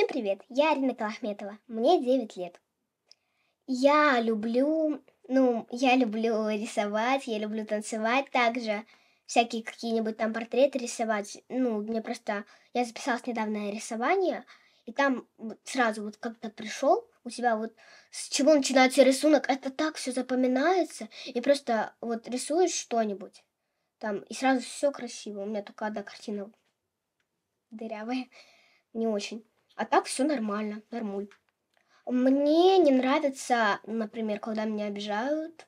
Всем привет, я Арина Калахметова, мне 9 лет. Я люблю, ну, я люблю рисовать, я люблю танцевать также, всякие какие-нибудь там портреты рисовать. Ну, мне просто, я записалась недавно на рисование, и там сразу вот как-то пришел, у тебя вот с чего начинается рисунок, это так все запоминается, и просто вот рисуешь что-нибудь там, и сразу все красиво. У меня только одна картина дырявая, не очень. А так все нормально, нормуль. Мне не нравится, например, когда меня обижают.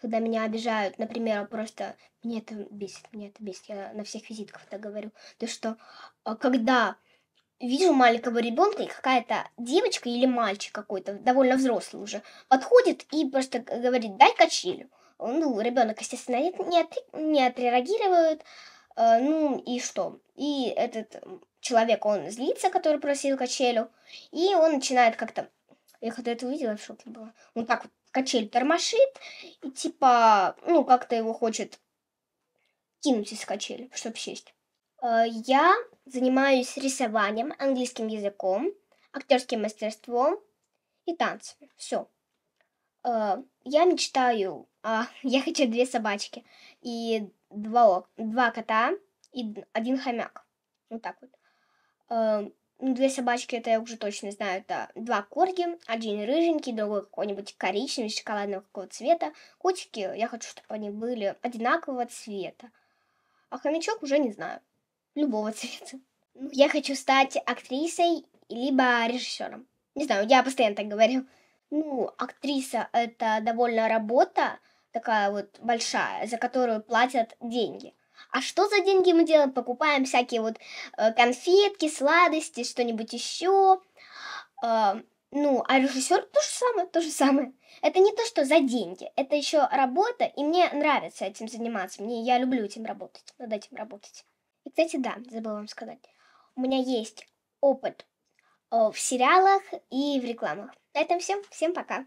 Когда меня обижают, например, просто мне это бесит, мне это бесит. Я на всех визитках это говорю. То что, а, когда вижу маленького ребенка, и какая-то девочка или мальчик какой-то, довольно взрослый уже, подходит и просто говорит, дай качелю. Ну, ребенок, естественно, не, не, не отреагирует. Э, ну и что? И этот человек, он злится, который просил качелю, и он начинает как-то... Я когда это увидела, я в шоке была. Он так вот качель тормошит, и типа, ну, как-то его хочет кинуть из качели, чтобы сесть. Э, я занимаюсь рисованием, английским языком, актерским мастерством и танцами. Все. Э, я мечтаю, а, я хочу две собачки и два, два кота и один хомяк. Вот так вот. Эм, ну, две собачки, это я уже точно знаю, это два корги, один рыженький, другой какой-нибудь коричневый, шоколадного какого цвета. Котики, я хочу, чтобы они были одинакового цвета. А хомячок уже не знаю, любого цвета. Ну, я хочу стать актрисой либо режиссером. Не знаю, я постоянно так говорю. Ну, актриса это довольно работа такая вот большая, за которую платят деньги – а что за деньги мы делаем? Покупаем всякие вот э, конфетки, сладости, что-нибудь еще. Э, ну, а режиссер то же самое, то же самое. Это не то, что за деньги, это еще работа, и мне нравится этим заниматься. Мне я люблю этим работать, над этим работать. И, кстати, да, забыла вам сказать. У меня есть опыт э, в сериалах и в рекламах. На этом все. Всем пока.